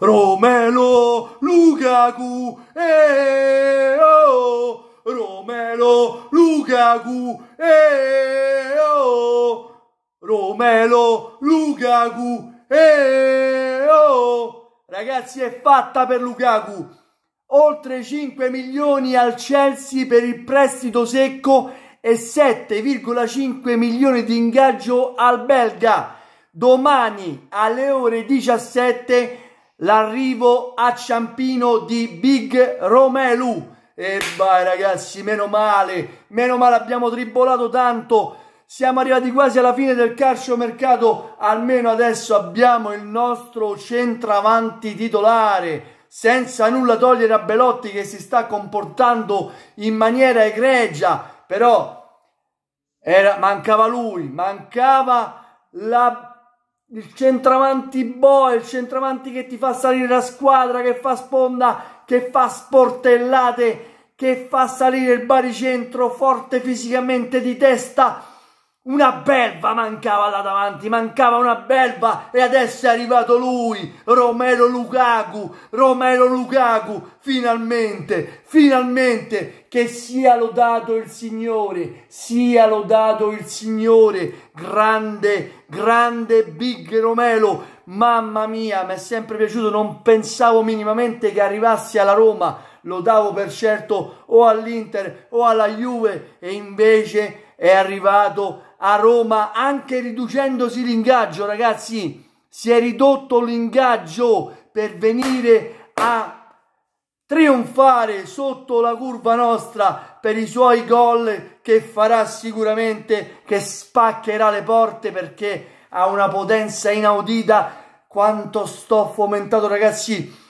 Romelo Lukaku, eh, oh, Romelo Lukaku, eh, oh, Romelo Lukaku, eh, oh. Ragazzi, è fatta per Lukaku. Oltre 5 milioni al Chelsea per il prestito secco e 7,5 milioni di ingaggio al belga. Domani alle ore 17 l'arrivo a Ciampino di Big Romelu. E vai ragazzi, meno male, meno male abbiamo tribolato tanto. Siamo arrivati quasi alla fine del calcio mercato, almeno adesso abbiamo il nostro centravanti titolare senza nulla togliere a Belotti che si sta comportando in maniera egregia, però era, mancava lui, mancava la il centravanti boa, il centravanti che ti fa salire la squadra, che fa sponda, che fa sportellate, che fa salire il baricentro forte fisicamente di testa una belva mancava là davanti, mancava una belva e adesso è arrivato lui, Romero Lukaku, Romero Lukaku, finalmente, finalmente, che sia lodato il Signore, sia lodato il Signore, grande, grande Big Romero, mamma mia, mi è sempre piaciuto, non pensavo minimamente che arrivasse alla Roma, lo davo per certo o all'Inter o alla Juve e invece è arrivato a Roma anche riducendosi l'ingaggio ragazzi si è ridotto l'ingaggio per venire a trionfare sotto la curva nostra per i suoi gol che farà sicuramente che spaccherà le porte perché ha una potenza inaudita quanto sto fomentato ragazzi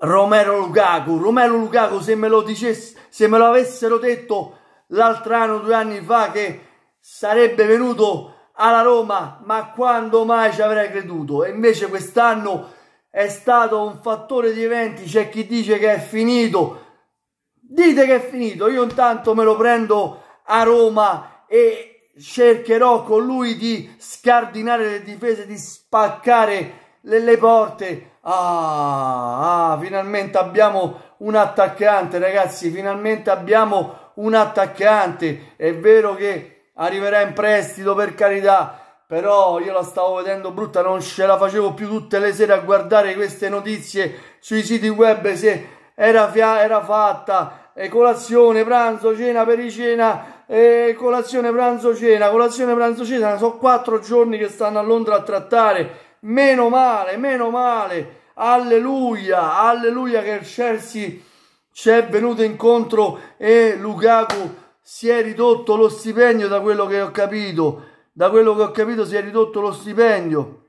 Romero Lukaku Romero Lukaku se me lo dicesse se me lo avessero detto l'altro anno due anni fa che sarebbe venuto alla Roma, ma quando mai ci avrei creduto? E invece quest'anno è stato un fattore di eventi, c'è chi dice che è finito. Dite che è finito, io intanto me lo prendo a Roma e cercherò con lui di scardinare le difese, di spaccare le, le porte. Ah, ah, finalmente abbiamo un attaccante, ragazzi, finalmente abbiamo un attaccante. È vero che arriverà in prestito per carità però io la stavo vedendo brutta non ce la facevo più tutte le sere a guardare queste notizie sui siti web se era, era fatta e colazione, pranzo, cena, pericena e colazione, pranzo, cena colazione, pranzo, cena sono quattro giorni che stanno a Londra a trattare meno male, meno male alleluia, alleluia che il Chelsea ci è venuto incontro e Lukaku si è ridotto lo stipendio da quello che ho capito, da quello che ho capito si è ridotto lo stipendio.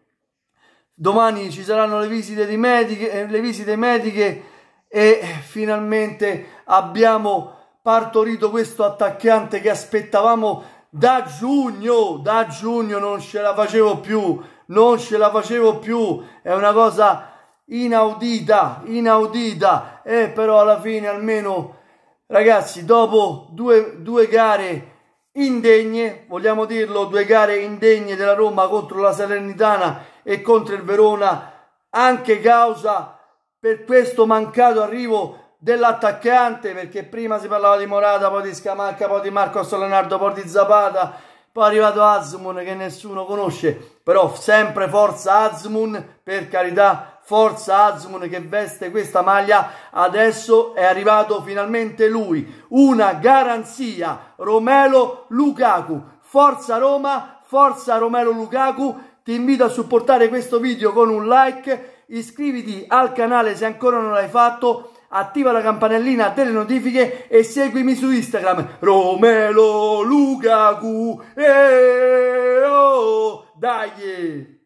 Domani ci saranno le visite, di mediche, eh, le visite mediche e eh, finalmente abbiamo partorito questo attaccante che aspettavamo da giugno, da giugno non ce la facevo più, non ce la facevo più, è una cosa inaudita, inaudita, e eh, però alla fine almeno Ragazzi, dopo due, due gare indegne, vogliamo dirlo, due gare indegne della Roma contro la Salernitana e contro il Verona, anche causa per questo mancato arrivo dell'attaccante perché prima si parlava di Morata, poi di Scamacca, poi di Marco Leonardo, poi di Zapata, poi è arrivato Azmun che nessuno conosce, però sempre forza Azmun per carità Forza Azmun che veste questa maglia, adesso è arrivato finalmente lui, una garanzia, Romelo Lukaku. Forza Roma, forza Romelo Lukaku, ti invito a supportare questo video con un like, iscriviti al canale se ancora non l'hai fatto, attiva la campanellina delle notifiche e seguimi su Instagram Romelo Lukaku. E oh, dai!